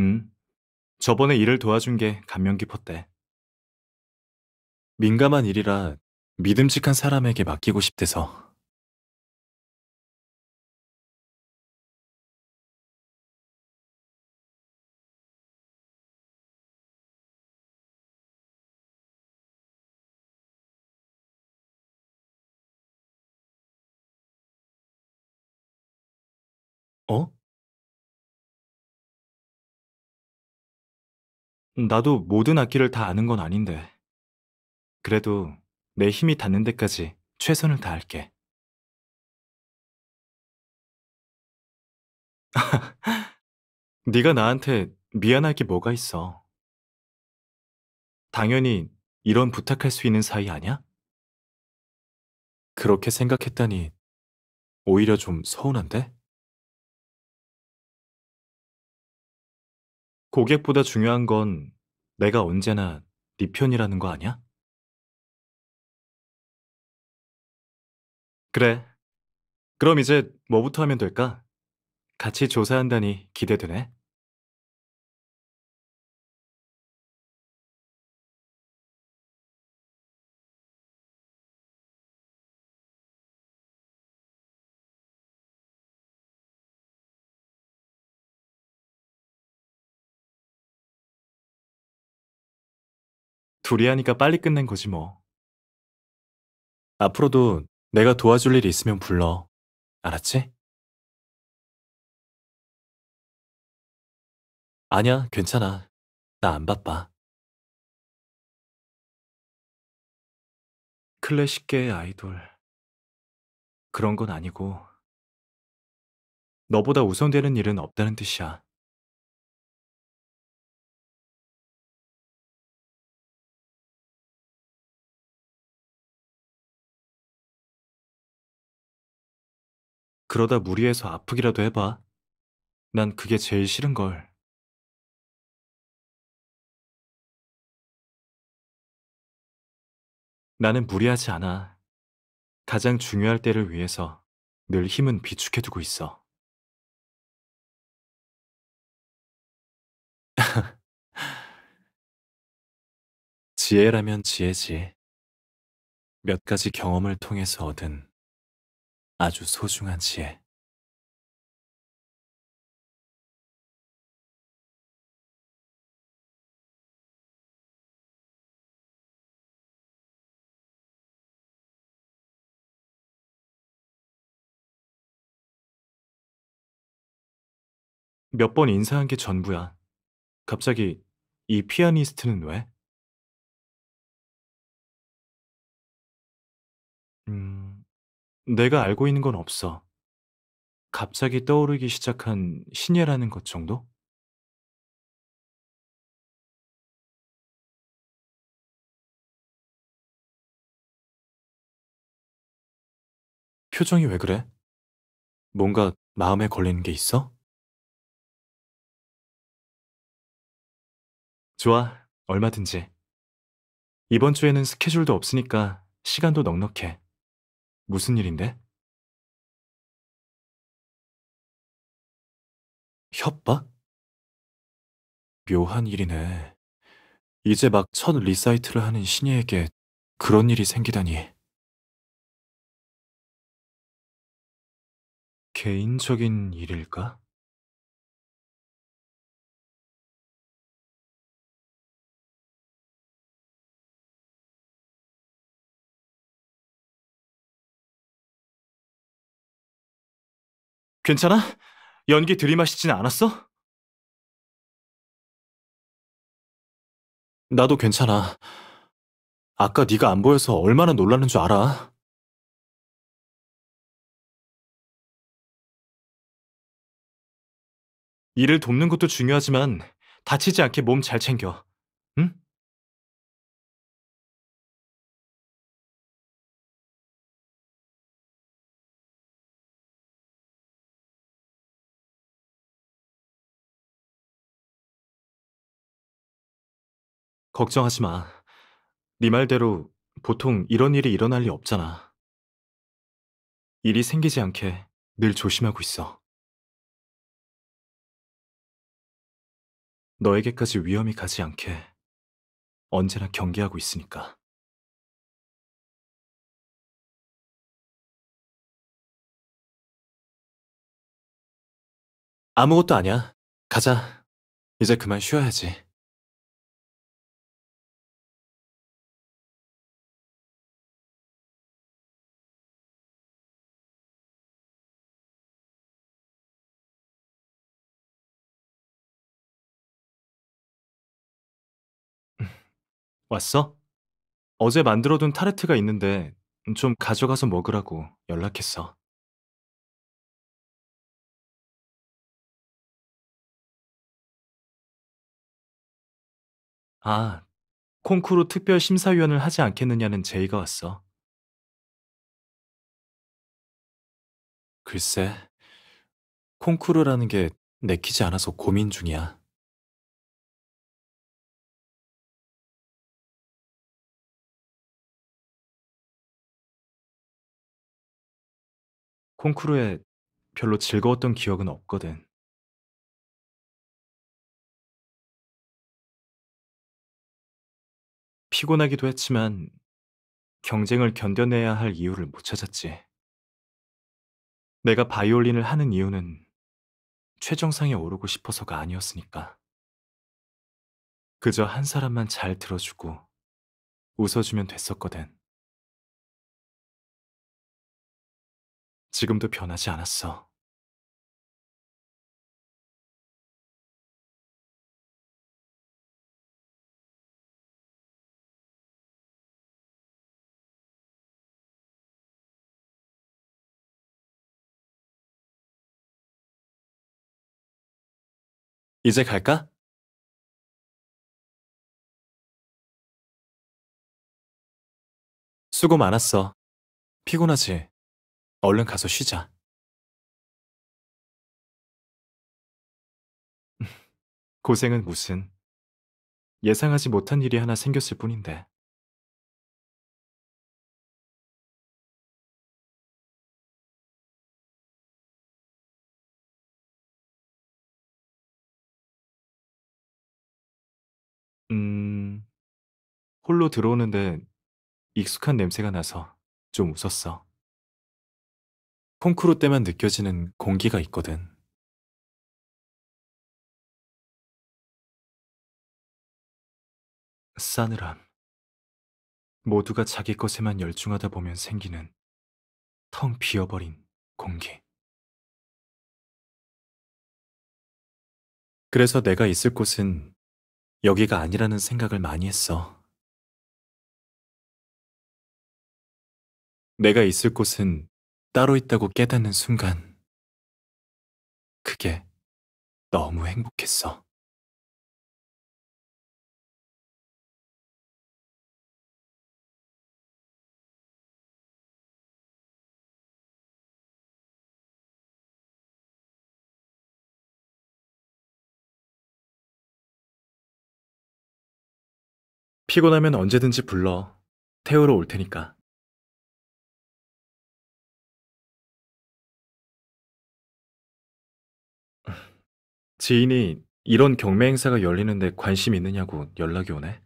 응. 음. 저번에 일을 도와준 게 감명 깊었대. 민감한 일이라 믿음직한 사람에게 맡기고 싶대서. 어? 나도 모든 악기를 다 아는 건 아닌데. 그래도 내 힘이 닿는 데까지 최선을 다할게. 네가 나한테 미안할 게 뭐가 있어. 당연히 이런 부탁할 수 있는 사이 아니야? 그렇게 생각했다니 오히려 좀 서운한데? 고객보다 중요한 건 내가 언제나 네 편이라는 거 아니야? 그래. 그럼 이제 뭐부터 하면 될까? 같이 조사한다니 기대되네. 둘이 하니까 빨리 끝낸 거지 뭐. 앞으로도 내가 도와줄 일 있으면 불러. 알았지? 아니야, 괜찮아. 나 안 바빠. 클래식계의 아이돌. 그런 건 아니고, 너보다 우선되는 일은 없다는 뜻이야. 그러다 무리해서 아프기라도 해봐. 난 그게 제일 싫은 걸. 나는 무리하지 않아. 가장 중요할 때를 위해서 늘 힘은 비축해두고 있어. 지혜라면 지혜지. 몇 가지 경험을 통해서 얻은 아주 소중한 지혜. 몇 번 인사한 게 전부야. 갑자기 이 피아니스트는 왜? 음... 내가 알고 있는 건 없어. 갑자기 떠오르기 시작한 신예라는 것 정도? 표정이 왜 그래? 뭔가 마음에 걸리는 게 있어? 좋아, 얼마든지. 이번 주에는 스케줄도 없으니까 시간도 넉넉해. 무슨 일인데? 협박? 묘한 일이네. 이제 막 첫 리사이트를 하는 신예에게 그런 일이 생기다니. 개인적인 일일까? 괜찮아? 연기 들이마시진 않았어? 나도 괜찮아. 아까 네가 안 보여서 얼마나 놀랐는줄 알아? 일을 돕는 것도 중요하지만 다치지 않게 몸 잘 챙겨. 걱정하지 마. 네 말대로 보통 이런 일이 일어날 리 없잖아. 일이 생기지 않게 늘 조심하고 있어. 너에게까지 위험이 가지 않게 언제나 경계하고 있으니까. 아무것도 아니야. 가자. 이제 그만 쉬어야지. 왔어? 어제 만들어둔 타르트가 있는데 좀 가져가서 먹으라고 연락했어. 아, 콩쿠르 특별 심사위원을 하지 않겠느냐는 제의가 왔어. 글쎄, 콩쿠르라는 게 내키지 않아서 고민 중이야. 콩쿠르에 별로 즐거웠던 기억은 없거든. 피곤하기도 했지만 경쟁을 견뎌내야 할 이유를 못 찾았지. 내가 바이올린을 하는 이유는 최정상에 오르고 싶어서가 아니었으니까. 그저 한 사람만 잘 들어주고 웃어주면 됐었거든. 지금도 변하지 않았어. 이제 갈까? 수고 많았어. 피곤하지? 얼른 가서 쉬자. 고생은 무슨. 예상하지 못한 일이 하나 생겼을 뿐인데. 음, 홀로 들어오는데 익숙한 냄새가 나서 좀 웃었어. 콩쿠르 때만 느껴지는 공기가 있거든. 싸늘함. 모두가 자기 것에만 열중하다 보면 생기는 텅 비어버린 공기. 그래서 내가 있을 곳은 여기가 아니라는 생각을 많이 했어. 내가 있을 곳은 따로 있다고 깨닫는 순간 그게 너무 행복했어. 피곤하면 언제든지 불러. 태우러 올 테니까. 지인이 이런 경매 행사가 열리는데 관심 있느냐고 연락이 오네?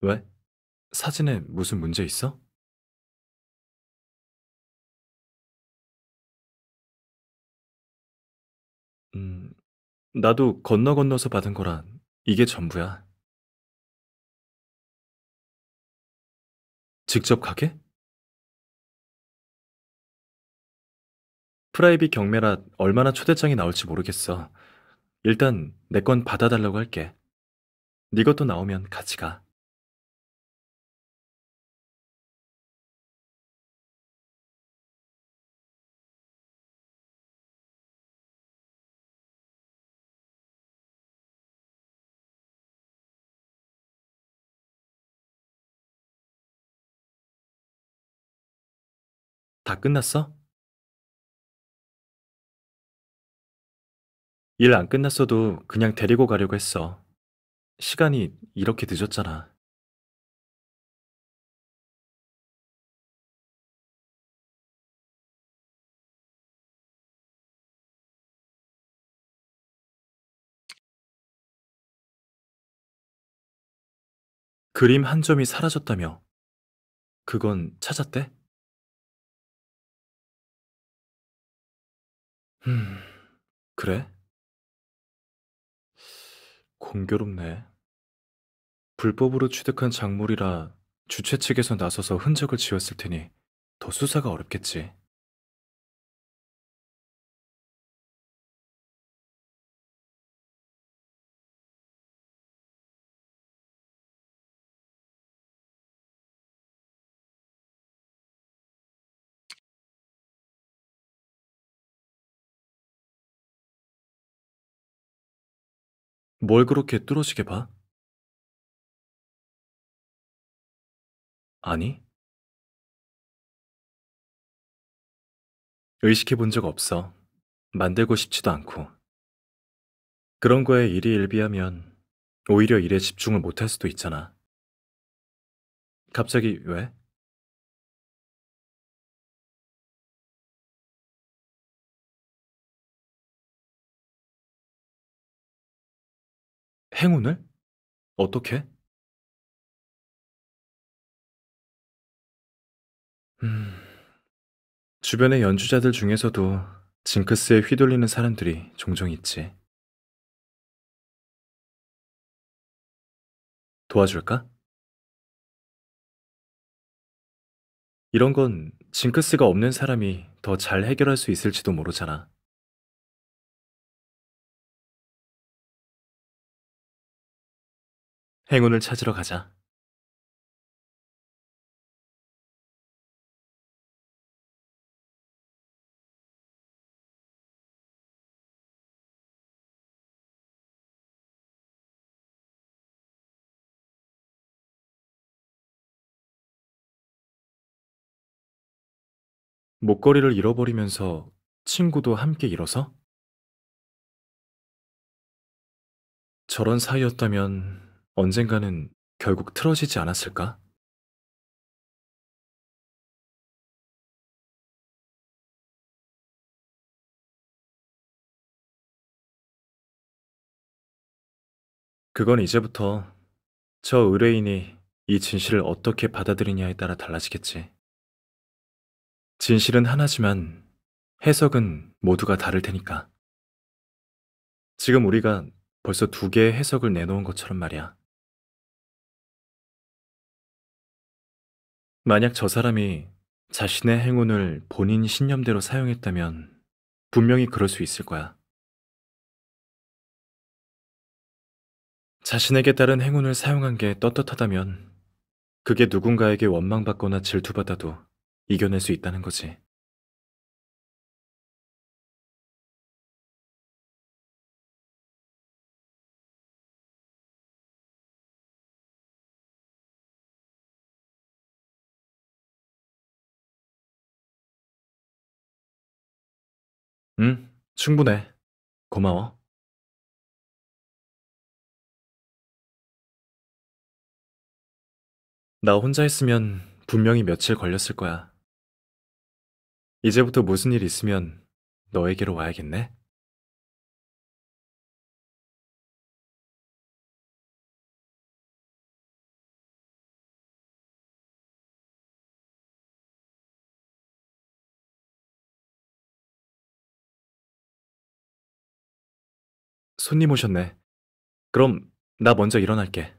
왜? 사진에 무슨 문제 있어? 음, 나도 건너 건너서 받은 거라 이게 전부야. 직접 가게? 프라이빗 경매라 얼마나 초대장이 나올지 모르겠어. 일단 내 건 받아달라고 할게. 네 것도 나오면 같이 가. 다 끝났어? 일 안 끝났어도 그냥 데리고 가려고 했어. 시간이 이렇게 늦었잖아. 그림 한 점이 사라졌다며. 그건 찾았대? 음, 그래? 공교롭네. 불법으로 취득한 작물이라 주최 측에서 나서서 흔적을 지었을 테니 더 수사가 어렵겠지. 뭘 그렇게 뚫어지게 봐? 아니? 의식해 본 적 없어. 만들고 싶지도 않고. 그런 거에 일희일비하면 오히려 일에 집중을 못 할 수도 있잖아. 갑자기 왜? 행운을? 어떻게? 음... 주변의 연주자들 중에서도 징크스에 휘둘리는 사람들이 종종 있지. 도와줄까? 이런 건 징크스가 없는 사람이 더 잘 해결할 수 있을지도 모르잖아. 행운을 찾으러 가자. 목걸이를 잃어버리면서 친구도 함께 잃어서? 저런 사이였다면 언젠가는 결국 틀어지지 않았을까? 그건 이제부터 저 의뢰인이 이 진실을 어떻게 받아들이냐에 따라 달라지겠지. 진실은 하나지만 해석은 모두가 다를 테니까. 지금 우리가 벌써 두 개의 해석을 내놓은 것처럼 말이야. 만약 저 사람이 자신의 행운을 본인 신념대로 사용했다면 분명히 그럴 수 있을 거야. 자신에게 따른 행운을 사용한 게 떳떳하다면 그게 누군가에게 원망받거나 질투받아도 이겨낼 수 있다는 거지. 응, 충분해. 고마워. 나 혼자 있으면 분명히 며칠 걸렸을 거야. 이제부터 무슨 일 있으면 너에게로 와야겠네? 손님 오셨네. 그럼 나 먼저 일어날게.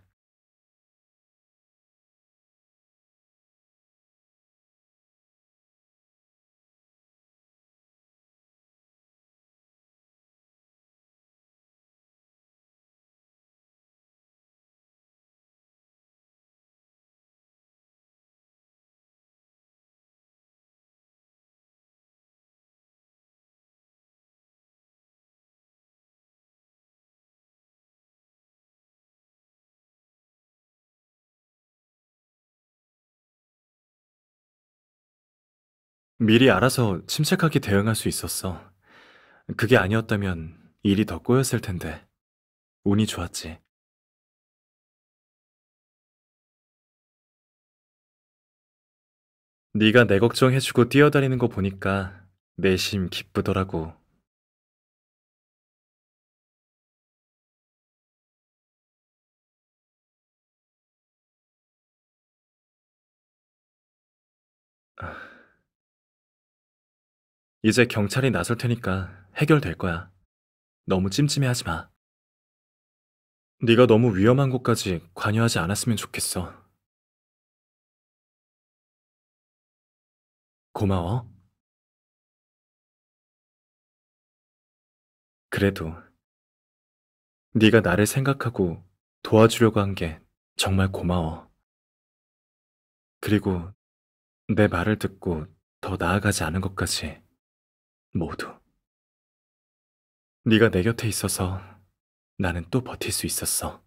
미리 알아서 침착하게 대응할 수 있었어. 그게 아니었다면 일이 더 꼬였을 텐데. 운이 좋았지. 네가 내 걱정해주고 뛰어다니는 거 보니까 내심 기쁘더라고. 이제 경찰이 나설 테니까 해결될 거야. 너무 찜찜해하지 마. 네가 너무 위험한 곳까지 관여하지 않았으면 좋겠어. 고마워. 그래도 네가 나를 생각하고 도와주려고 한 게 정말 고마워. 그리고 내 말을 듣고 더 나아가지 않은 것까지 모두. 네가 내 곁에 있어서 나는 또 버틸 수 있었어.